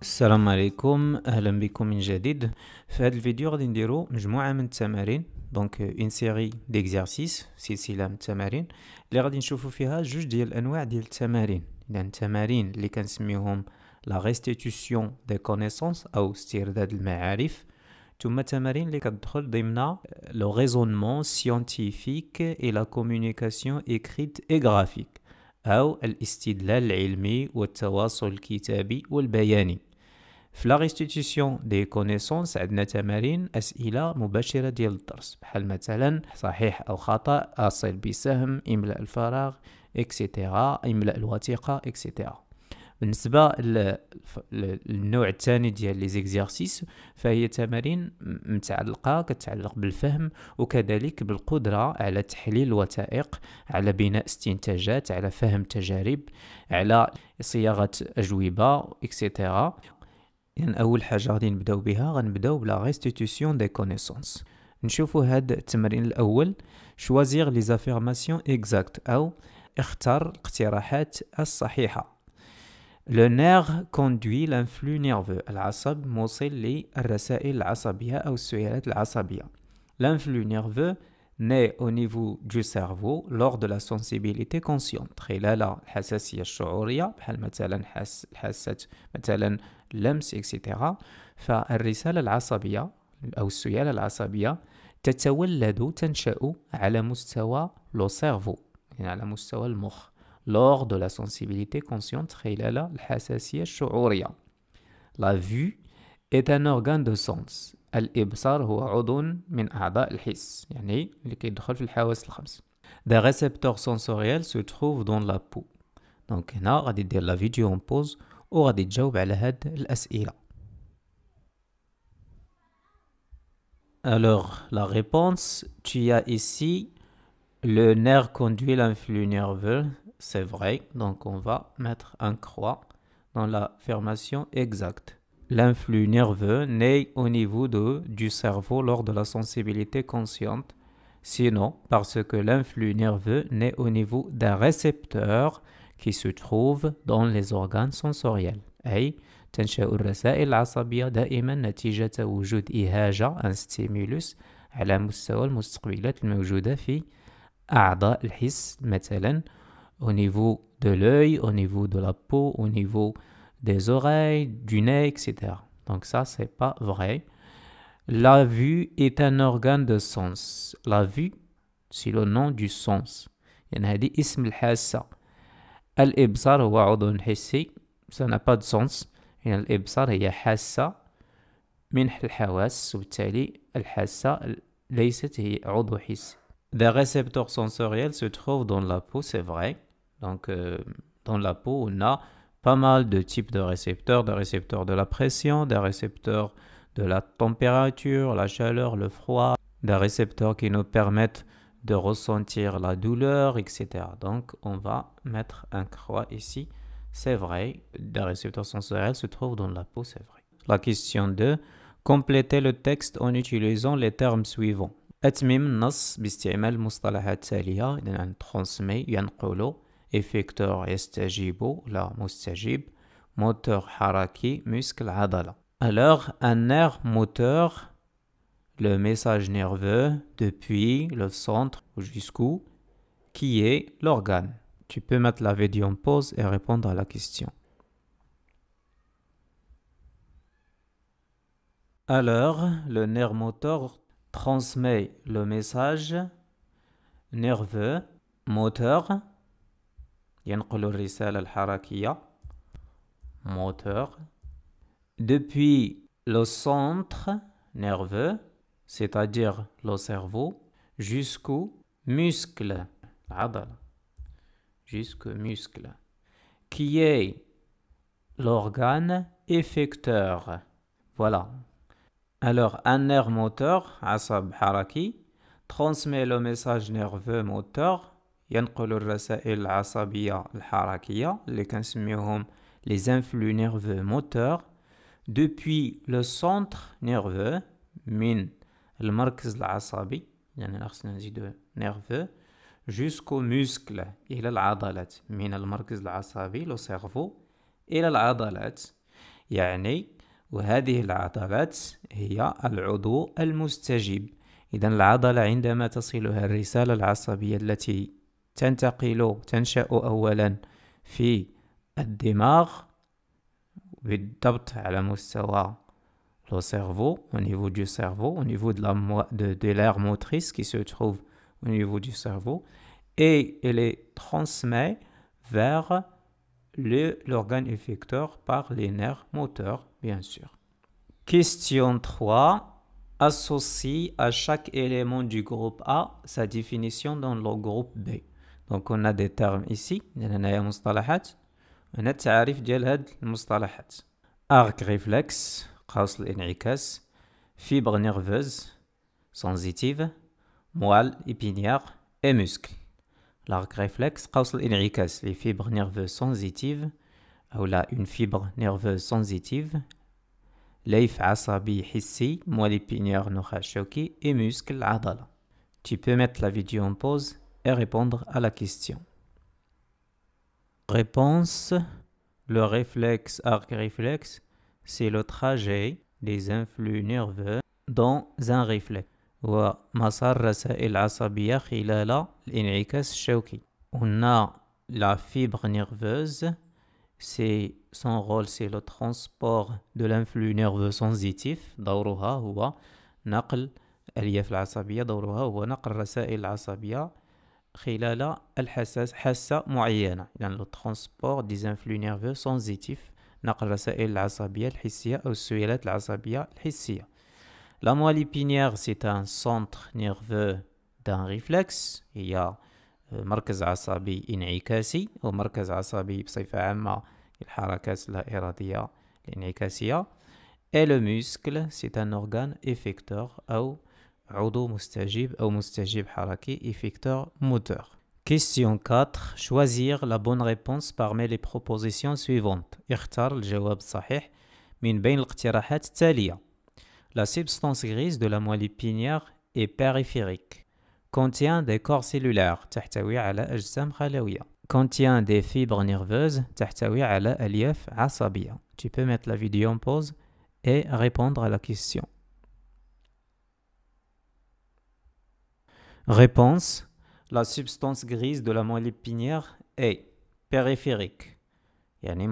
السلام عليكم اهلا بكم من جديد في هذا الفيديو غادي نديرو مجموعه من التمارين دونك اون سيري ديكزارسيس سلسله من التمارين اللي غادي نشوفو فيها جوج ديال الانواع ديال التمارين اذا التمارين اللي كنسميوهم لا ريستيتيسيون دي كونيسونس او استرداد المعارف ثم تمارين اللي كتدخل ضمن آه، لو ريزونمون سيونتيفيك اي لا كومونيكاسيون اكريت اي غرافيك او الاستدلال العلمي والتواصل الكتابي والبياني في لا ريستيتيسيون دي كونيسونس عندنا تمارين اسئله مباشره ديال الدرس بحال مثلا صحيح او خطا اصل بسهم املاء الفراغ اكسيتيرا املاء الوثيقه اكسيتيرا بالنسبه للنوع الثاني ديال لي زيكزارسيس فهي تمارين متعلقه كتعلق بالفهم وكذلك بالقدره على تحليل الوثائق على بناء استنتاجات على فهم تجارب على صياغه اجوبه اكسيتيرا يعني اول حاجه غادي نبداو بها غنبداو بلا ريستيتيسيون دي كونيسونس نشوفوا هاد التمرين الاول شوازيغ لي زافيرماسيون اكزاكت او اختر الاقتراحات الصحيحه لو نيرف كوندوي لانفلو نيرفو العصب موصل للرسائل العصبية أو السيالات العصبية لانفلو نيرفو ني او نيفو دو cerveau lors دو لا سونسيبيليتي كونسيونت خلال الحساسية الشعورية بحال مثلا حس حاسة مثلا اللمس اكسيتيرا فالرسالة العصبية أو السيالة العصبية تتولد تنشأ على مستوى لو سيرفو يعني على مستوى المخ lors de la sensibilité consciente, la vue est un organe de sens. الإبصار هو عضو من أعضاء الحس يعني اللي كيدخل في الحواس الخمس des récepteurs sensoriels se trouvent dans la peau دونك هنا غادي دير لا فيديو اون بوز وغادي تجاوب على هاد الأسئلة Alors, la réponse, tu as ici le nerf conduit l'influx nerveux c'est vrai, donc on va mettre un croix dans l'affirmation exacte. L'influx nerveux naît au niveau du cerveau lors de la sensibilité consciente, sinon parce que l'influx nerveux naît au niveau d'un récepteur qui se trouve dans les organes sensoriels. الرسائل دائما وجود ستيمولوس على مستوى المستقبلات في au niveau de l'œil, au niveau de la peau, au niveau des oreilles, du nez, etc. Donc ça, ce n'est pas vrai. La vue est un organe de sens. La vue, c'est le nom du sens. Il y a des ism al-hassa. Al-ibsar Ça n'a pas de sens. Al-ibsar a hassa min hassa Des récepteurs sensoriels se trouvent dans la peau, c'est vrai. Donc, euh, dans la peau, on a pas mal de types de récepteurs, des récepteurs de la pression, des récepteurs de la température, la chaleur, le froid, des récepteurs qui nous permettent de ressentir la douleur, etc. Donc, on va mettre un croix ici. C'est vrai, des récepteurs sensoriels se trouvent dans la peau, c'est vrai. La question 2. Complétez le texte en utilisant les termes suivants. nas, النص باستعمال مصطلحات تالية transmet, ينقل effecteur estagibo, la mustajib, moteur haraki, muscle adala. Alors, un nerf moteur, le message nerveux depuis le centre jusqu'où, qui est l'organe. Tu peux mettre la vidéo en pause et répondre à la question. Alors, le nerf moteur transmet le message nerveux moteur moteur depuis le centre nerveux c'est-à-dire le cerveau jusqu'au muscle jusqu'au muscle qui est l'organe effecteur voilà alors un nerf moteur asab haraki transmet le message nerveux moteur ينقل الرسائل العصبية الحركية اللي كنسميوهم لي زانفلو نيرفو موتور دوبوي لو سونتر نيرفو من المركز العصبي يعني خصنا نزيدو نيرفو جوسكو موسكل إلى العضلات من المركز العصبي لو سيرفو إلى العضلات يعني وهذه العضلات هي العضو المستجيب إذا العضلة عندما تصلها الرسالة العصبية التي تنتقل تنشأ أولا في الدماغ بالضبط على مستوى le cerveau, au niveau du cerveau, au niveau de l'air de, de motrice qui se trouve au niveau du cerveau, et elle est transmise vers l'organe effecteur par les nerfs moteurs, bien sûr. Question 3. Associe à chaque élément du groupe A sa définition dans le groupe B donc on a des termes ici, donc on a des mots de vocabulaire on a des définitions de ces mots de Arc réflexe, quasle énergies, fibres nerveuses, sensitives, moelle épinière et muscles. L'arc réflexe quasle énergies, les fibres nerveuses sensitives, ou là une fibre nerveuse sensitive, laisse asabi hessi moelle épinière nous a choqués et muscles à Tu peux mettre la vidéo en pause et répondre à la question. Réponse Le réflexe arc réflexe, c'est le trajet des influx nerveux dans un réflexe. الرسائل العصبية خلال On a la fibre nerveuse, c'est son rôle c'est le transport de l'influx nerveux sensitif دورها هو نقل الالياف دورها هو نقل الرسائل خلال الحساس حاسة معينة يعني لو ترونسبور دي انفلو نيرفو سونزيتيف نقل الرسائل العصبية الحسية أو السويلات العصبية الحسية لا موالي épinière, سي ان سونتر نيرفو دان ريفلكس هي مركز عصبي انعكاسي مركز عصبي بصفة عامة الحركات اللا إرادية الانعكاسية. Et le muscle, c'est un organe effecteur أو عضو مستجيب مستجيب حركي moteur. Question 4. Choisir la bonne réponse parmi les propositions suivantes. اختار الجواب الصحيح من بين الاقتراحات La substance grise de la moelle épinière est périphérique. Contient des corps cellulaires. Contient des fibres nerveuses. Tu peux mettre la vidéo en pause et répondre à la question. Réponse. La substance grise de la moelle épinière est périphérique. Yani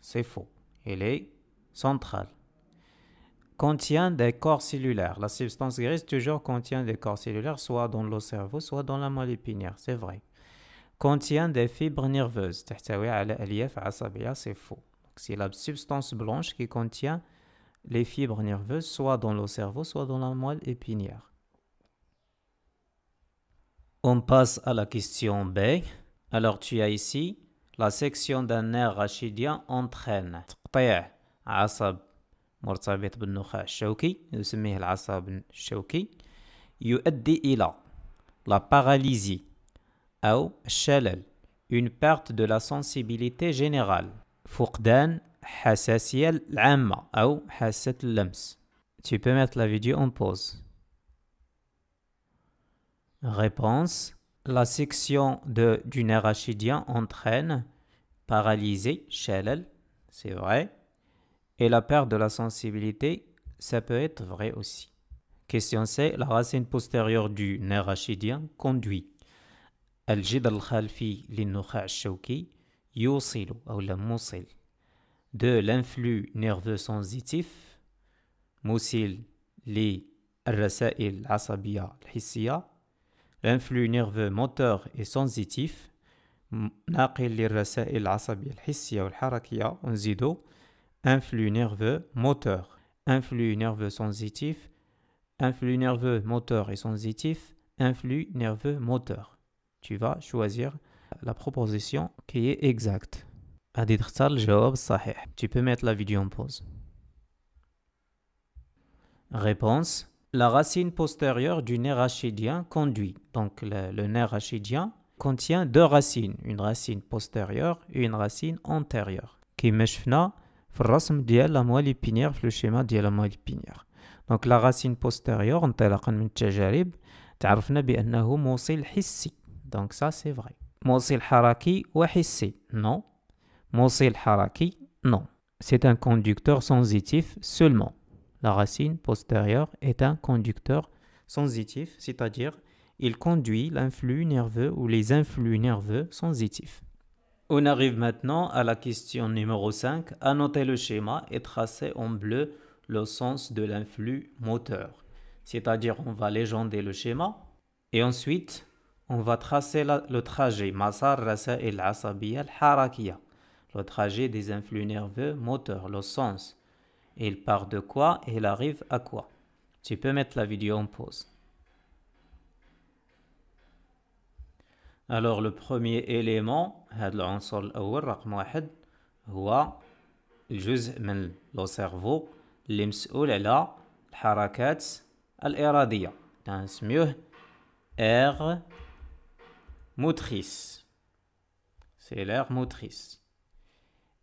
C'est faux. Elle est centrale. Contient des corps cellulaires. La substance grise toujours contient des corps cellulaires, soit dans le cerveau, soit dans la moelle épinière. C'est vrai. Contient des fibres nerveuses. C'est faux. C'est la substance blanche qui contient les fibres nerveuses, soit dans le cerveau, soit dans la moelle épinière. On passe à la question B. Alors tu as ici la section d'un nerf rachidien entraîne. تقطيع عصب مرتبط بالنخاع الشوكي يسميه العصب الشوكي يؤدي إلى la paralysie أو الشلل une perte de la sensibilité générale فقدان حساسية العامة أو حاسة اللمس Tu peux mettre la vidéo en pause. Réponse. La section de, du nerf rachidien entraîne paralysé, elle, c'est vrai. Et la perte de la sensibilité, ça peut être vrai aussi. Question C. La racine postérieure du nerf rachidien conduit. à الخلفي للنخاع الشوكي يوصل أو لا de l'influx nerveux sensitif موصل للرسائل العصبية un flux nerveux moteur et sensitif ناقل un flux nerveux moteur un nerveux sensitif un flux nerveux moteur et sensitif influx nerveux moteur tu vas choisir la proposition qui est exacte tu peux mettre la vidéo en pause réponse la racine postérieure du nerf rachidien conduit. Donc le, nerf rachidien contient deux racines, une racine postérieure et une racine antérieure. Qui meshfna frasm la moelle épinière, le schéma de la moelle épinière. Donc la racine postérieure, on من التجارب تعرفنا بأنه موصل حسي. Donc ça c'est vrai. موصل حركي وحسي. Non. موصل حركي. Non. C'est un conducteur sensitif seulement. La racine postérieure est un conducteur sensitif, c'est-à-dire il conduit l'influx nerveux ou les influx nerveux sensitifs. On arrive maintenant à la question numéro 5. noter le schéma et tracer en bleu le sens de l'influx moteur. C'est-à-dire on va légender le schéma et ensuite on va tracer le trajet Rasa le trajet des influx nerveux moteurs, le sens il part de quoi et il arrive à quoi. Tu peux mettre la vidéo en pause. Alors le premier élément, c'est le premier رقم le هو جزء من لو اللي motrice. C'est l'air motrice.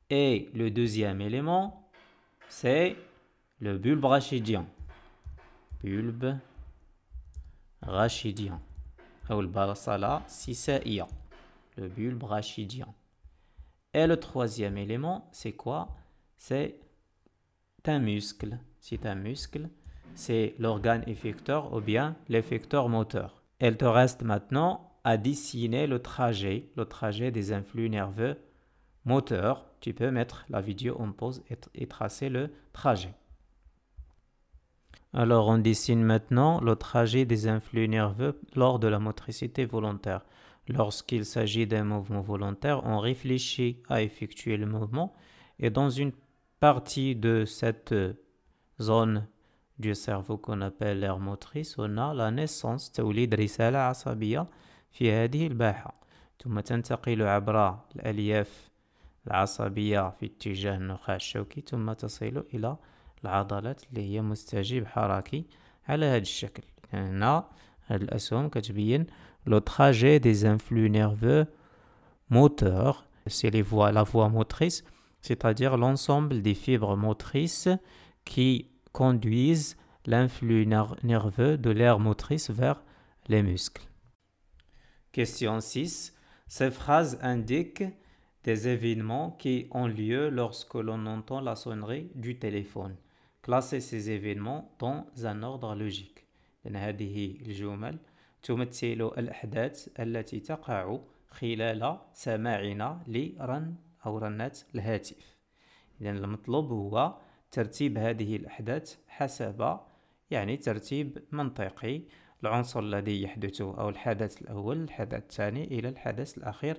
Et le deuxième élément, c'est le bulbe rachidien. Bulbe rachidien. Ou le Le bulbe rachidien. Et le troisième élément, c'est quoi C'est un muscle. C'est un muscle. C'est l'organe effecteur ou bien l'effecteur moteur. Elle te reste maintenant à dessiner le trajet, le trajet des influx nerveux moteur, tu peux mettre la vidéo en pause et, tracer le trajet. Alors on dessine maintenant le trajet des influx nerveux lors de la motricité volontaire. Lorsqu'il s'agit d'un mouvement volontaire, on réfléchit à effectuer le mouvement et dans une partie de cette zone du cerveau qu'on appelle l'air motrice, on a la naissance de رسالة عصبية في هذه تنتقل L'asthme est dans le sens de la bouche, puis il s'adapte aux muscles, qui sont les muscles de la bouche. Ici, l'asthme montre le trajet des influx nerveux moteurs. C'est la voie motrice, c'est-à-dire l'ensemble des fibres motrices qui conduisent l'influx nerveux de l'air motrice vers les muscles. Question 6. Cette phrase indique... des événements qui ont lieu lorsque l'on entend la sonnerie du téléphone Classez ces événements dans un ordre logique لأن هذه الجمل تمثل الأحداث التي تقع خلال سماعنا لرن أو رنة الهاتف إذا المطلوب هو ترتيب هذه الأحداث حسب يعني ترتيب منطقي العنصر الذي يحدث أو الحدث الأول الحدث الثاني إلى الحدث الأخير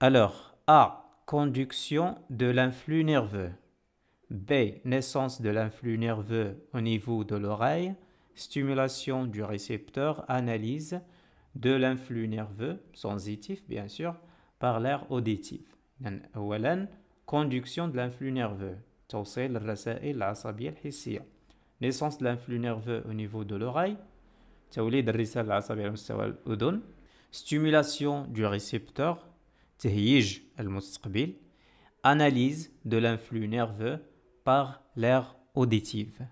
alors A conduction de l'influx nerveux B naissance de l'influx nerveux au niveau de l'oreille stimulation du récepteur analyse de l'influx nerveux sensitif bien sûr par l'air auditif اولا conduction de l'influx nerveux توصيل naissance de l'influx nerveux au niveau de l'oreille توليد الرسالة العصبية على مستوى الأذن ستيمولاسيون دو ريسيبتور تهيج المستقبل أناليز دو لانفلو نيرفو باغ لير أوديتيف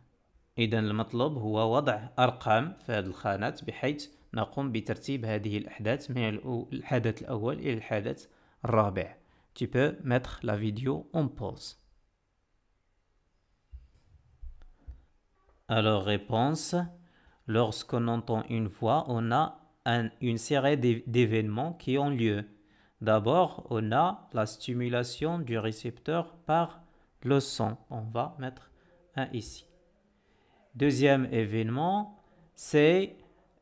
إذا المطلوب هو وضع أرقام في هذه الخانات بحيث نقوم بترتيب هذه الأحداث من الحدث الأول إلى الحدث الرابع Tu peux mettre la vidéo en pause. Alors réponse Lorsqu'on entend une voix, on a une série d'événements qui ont lieu. D'abord, on a la stimulation du récepteur par le son. On va mettre un ici. Deuxième événement, c'est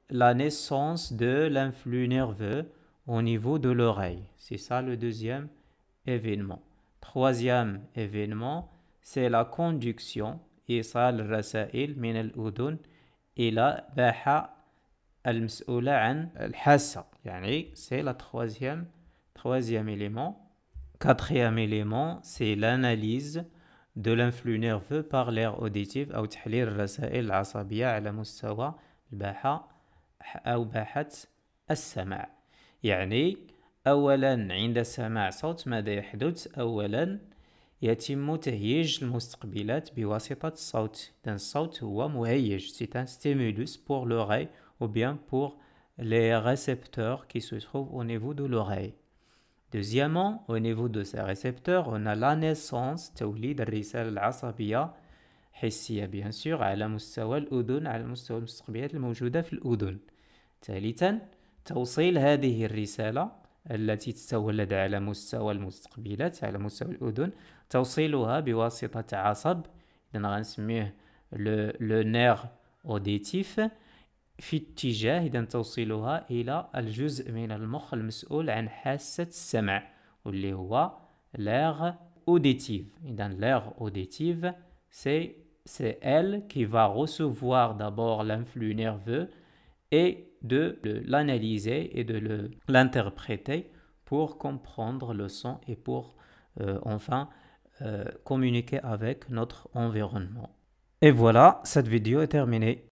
la naissance de l'influx nerveux au niveau de l'oreille. C'est ça le deuxième événement. Troisième événement, c'est la conduction. et min al إلى باحة المسؤولة عن الحاسة يعني سي لا تخوازيام تخوازيام إليمون كاتخيام إليمون سي لاناليز دو لانفلو نيرفو باغ لير أوديتيف أو تحليل الرسائل العصبية على مستوى الباحة أو باحة السمع يعني أولا عند سماع صوت ماذا يحدث أولا يتم تهيج المستقبلات بواسطة الصوت إذا الصوت هو مهيج سي ان ستيمولوس بور لوغاي أو بيان بور لي ريسبتور كي سو تخوف أو نيفو دو لوغاي دوزيامون أو نيفو دو سي ريسبتور أون لا نيسونس توليد الرسالة العصبية حسية بيان سور على مستوى الأذن على مستوى المستقبلات الموجودة في الأذن ثالثا توصيل هذه الرسالة التي تتولد على مستوى المستقبلات على مستوى الأذن توصيلها بواسطة عصب إذا غنسميه لو نير أوديتيف في اتجاه إذا توصيلها إلى الجزء من المخ المسؤول عن حاسة السمع واللي هو لير اوديتيف اذا لير اوديتيف سي سي ال كي va recevoir d'abord l'influx nerveux et de l'analyser et de l'interpréter pour comprendre le son et pour euh, enfin euh, communiquer avec notre environnement. Et voilà, cette vidéo est terminée.